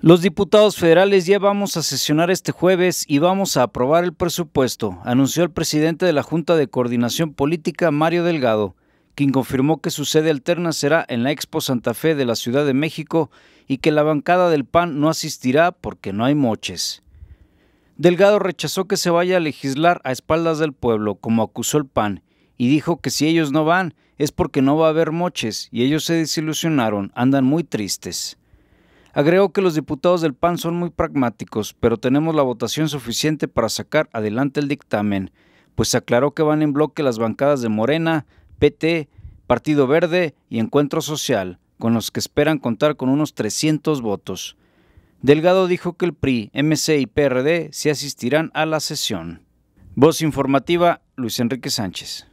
Los diputados federales ya vamos a sesionar este jueves y vamos a aprobar el presupuesto, anunció el presidente de la Junta de Coordinación Política, Mario Delgado, quien confirmó que su sede alterna será en la Expo Santa Fe de la Ciudad de México y que la bancada del PAN no asistirá porque no hay moches. Delgado rechazó que se vaya a legislar a espaldas del pueblo, como acusó el PAN, y dijo que si ellos no van es porque no va a haber moches y ellos se desilusionaron, andan muy tristes. Agregó que los diputados del PAN son muy pragmáticos, pero tenemos la votación suficiente para sacar adelante el dictamen, pues aclaró que van en bloque las bancadas de Morena, PT, Partido Verde y Encuentro Social, con los que esperan contar con unos 300 votos. Delgado dijo que el PRI, MC y PRD se asistirán a la sesión. Voz informativa, Luis Enrique Sánchez.